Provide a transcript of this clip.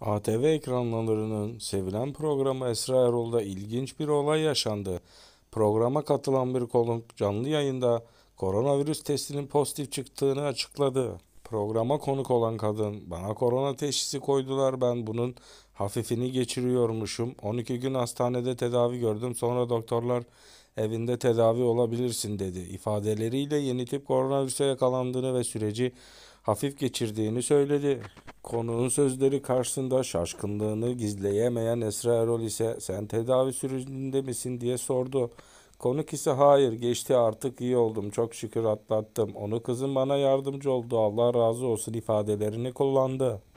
ATV ekranlarının sevilen programı Esra Erol'da ilginç bir olay yaşandı. Programa katılan bir konuk canlı yayında koronavirüs testinin pozitif çıktığını açıkladı. Programa konuk olan kadın bana korona teşhisi koydular ben bunun hafifini geçiriyormuşum. 12 gün hastanede tedavi gördüm sonra doktorlar evinde tedavi olabilirsin dedi. İfadeleriyle yeni tip koronavirüse yakalandığını ve süreci hafif geçirdiğini söyledi. Konuğun sözleri karşısında şaşkınlığını gizleyemeyen Esra Erol ise sen tedavi sürecinde misin diye sordu. Konuk ise hayır geçti artık iyi oldum çok şükür atlattım. Onu kızım bana yardımcı oldu Allah razı olsun ifadelerini kullandı.